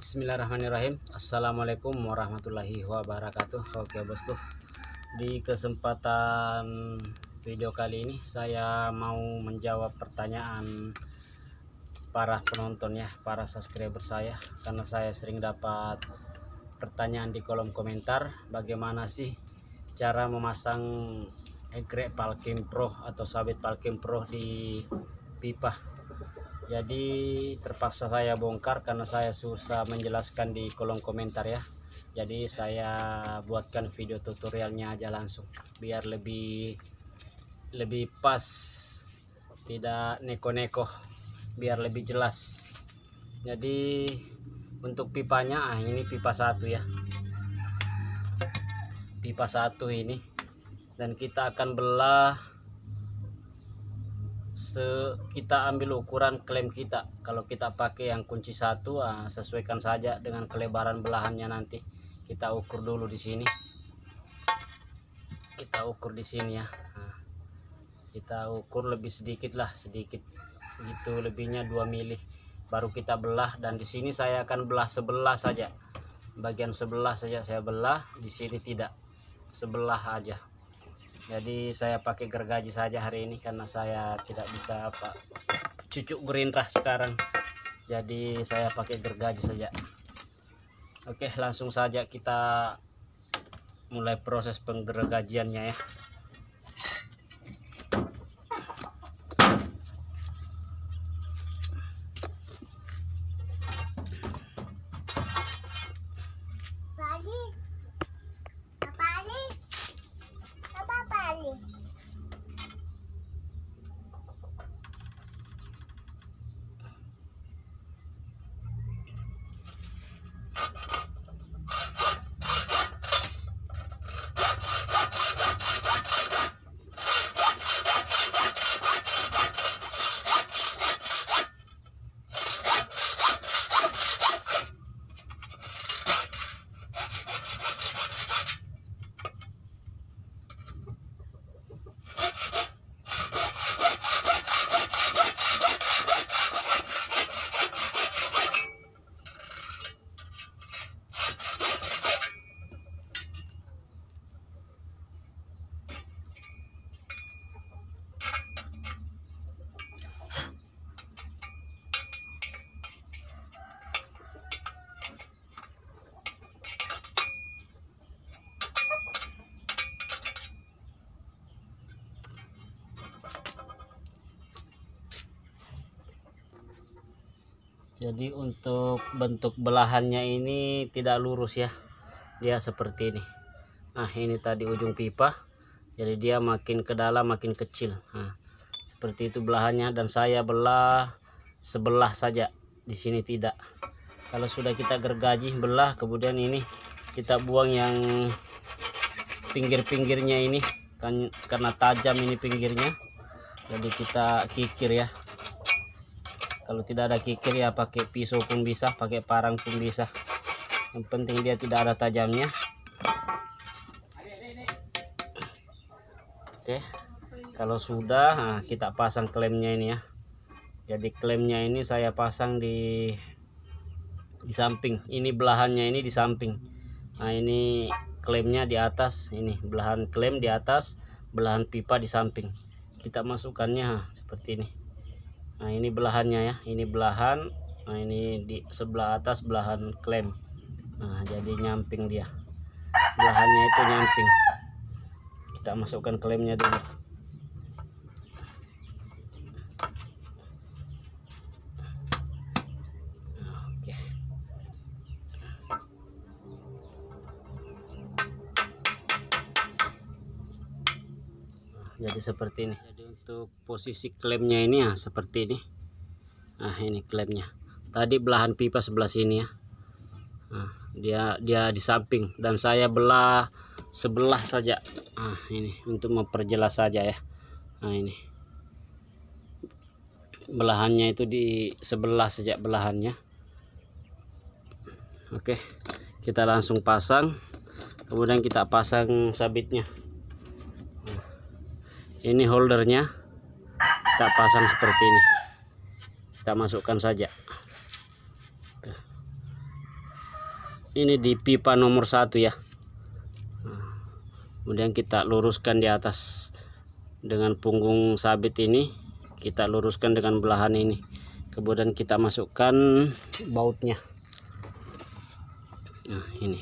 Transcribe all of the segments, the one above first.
Bismillahirrahmanirrahim Assalamualaikum warahmatullahi wabarakatuh Oke bosku Di kesempatan video kali ini Saya mau menjawab pertanyaan Para penonton ya Para subscriber saya Karena saya sering dapat Pertanyaan di kolom komentar Bagaimana sih cara memasang Egrek Palkim Pro Atau sabit Palkim Pro di pipa jadi terpaksa saya bongkar karena saya susah menjelaskan di kolom komentar ya jadi saya buatkan video tutorialnya aja langsung biar lebih lebih pas tidak neko-neko biar lebih jelas jadi untuk pipanya ah ini pipa satu ya pipa satu ini dan kita akan belah se kita ambil ukuran klaim kita kalau kita pakai yang kunci satu ah, sesuaikan saja dengan kelebaran belahannya nanti kita ukur dulu di sini kita ukur di sini ya ah, kita ukur lebih sedikit lah sedikit itu lebihnya 2 mili baru kita belah dan di sini saya akan belah sebelah saja bagian sebelah saja saya belah di sini tidak sebelah aja jadi saya pakai gergaji saja hari ini karena saya tidak bisa apa cucuk gerindra sekarang jadi saya pakai gergaji saja oke langsung saja kita mulai proses penggergajiannya ya jadi untuk bentuk belahannya ini tidak lurus ya dia seperti ini nah ini tadi ujung pipa jadi dia makin ke dalam makin kecil nah, seperti itu belahannya dan saya belah sebelah saja di sini tidak kalau sudah kita gergaji belah kemudian ini kita buang yang pinggir-pinggirnya ini kan, karena tajam ini pinggirnya jadi kita kikir ya kalau tidak ada kikir ya pakai pisau pun bisa pakai parang pun bisa yang penting dia tidak ada tajamnya oke kalau sudah nah, kita pasang klemnya ini ya jadi klemnya ini saya pasang di di samping ini belahannya ini di samping nah ini klemnya di atas ini belahan klem di atas belahan pipa di samping kita masukkannya seperti ini nah ini belahannya ya ini belahan nah ini di sebelah atas belahan klem nah jadi nyamping dia belahannya itu nyamping kita masukkan klemnya dulu jadi seperti ini jadi untuk posisi klemnya ini ya seperti ini nah ini klemnya tadi belahan pipa sebelah sini ya nah, dia dia di samping dan saya belah sebelah saja nah ini untuk memperjelas saja ya nah ini belahannya itu di sebelah sejak belahannya oke kita langsung pasang kemudian kita pasang sabitnya ini holdernya kita pasang seperti ini kita masukkan saja ini di pipa nomor satu ya kemudian kita luruskan di atas dengan punggung sabit ini kita luruskan dengan belahan ini kemudian kita masukkan bautnya nah ini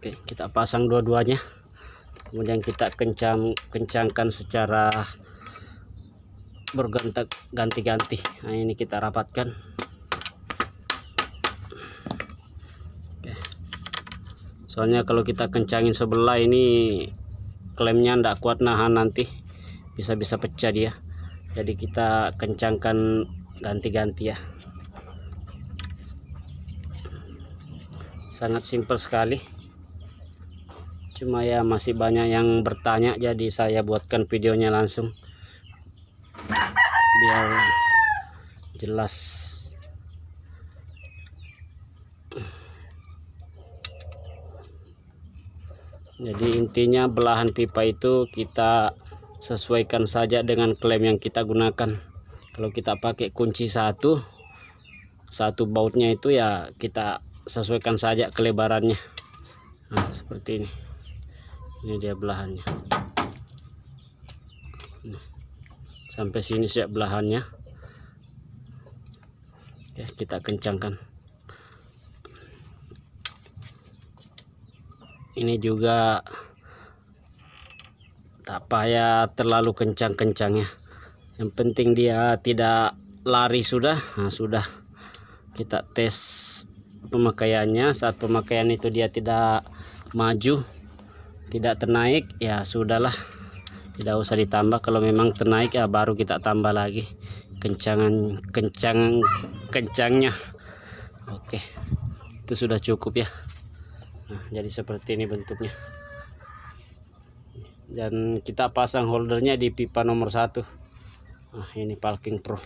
Oke, kita pasang dua-duanya. Kemudian kita kencang kencangkan secara berganti ganti-ganti. Nah, ini kita rapatkan. Oke. Soalnya kalau kita kencangin sebelah ini klemnya tidak kuat nahan nanti bisa-bisa pecah dia. Jadi kita kencangkan ganti-ganti ya. Sangat simpel sekali cuma ya masih banyak yang bertanya jadi saya buatkan videonya langsung biar jelas jadi intinya belahan pipa itu kita sesuaikan saja dengan klaim yang kita gunakan kalau kita pakai kunci satu satu bautnya itu ya kita sesuaikan saja kelebarannya nah, seperti ini ini dia belahannya nah, sampai sini siap belahannya Oke, kita kencangkan ini juga tak payah terlalu kencang kencang ya. yang penting dia tidak lari sudah nah, sudah kita tes pemakaiannya saat pemakaian itu dia tidak maju tidak ternaik ya sudahlah tidak usah ditambah kalau memang ternaik ya baru kita tambah lagi kencangan kencang kencangnya oke itu sudah cukup ya nah, jadi seperti ini bentuknya dan kita pasang holdernya di pipa nomor satu nah, ini parking pro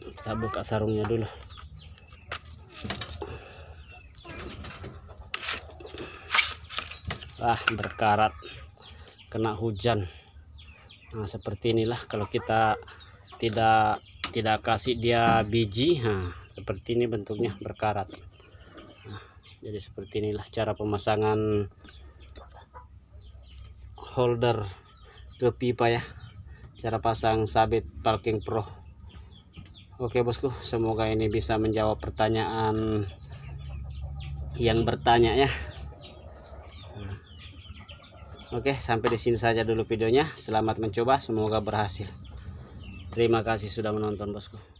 kita buka sarungnya dulu ah berkarat kena hujan nah seperti inilah kalau kita tidak tidak kasih dia biji nah, seperti ini bentuknya berkarat nah, jadi seperti inilah cara pemasangan holder ke pipa ya cara pasang sabit parking pro oke bosku semoga ini bisa menjawab pertanyaan yang bertanya ya Oke, sampai di sini saja dulu videonya. Selamat mencoba, semoga berhasil. Terima kasih sudah menonton, bosku.